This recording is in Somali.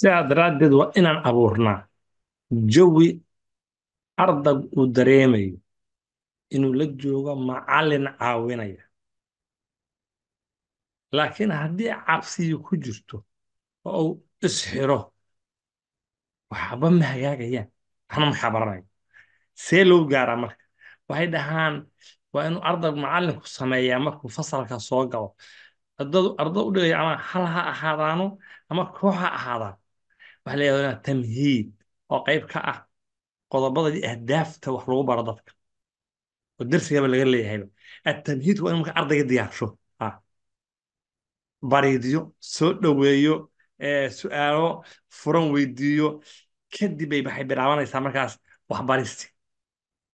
sidaa daraaddeed waa inaan abuurnaa jawi ardag uu dareemayo inuu la joogo macallin caawinaya laakiin haddii cabsiyi ku jirto oo uu isxiro waxba ma hagaagayaan waxna maxabaranayo see loo gaaraa marka waxay dhahaan waa inuu ardag macallinku sameeyaa markuu fasalka soo galo adadu ardada u dhigaya ama hal ha ahaadaano ama koox ha ahaadaan waxaa la yidhahdaa tamhiid oo qayb ka ah qodobadii ahdaafta wax lagu baro dadka oo darsigaba laga leeyahayba atamhiid waa in marka ardayga diyaarsho bariidyo soo dhoweeyo su-aalo furan weydiiyo kadib bay waxay bilaabanaysaa markaas waxbaristi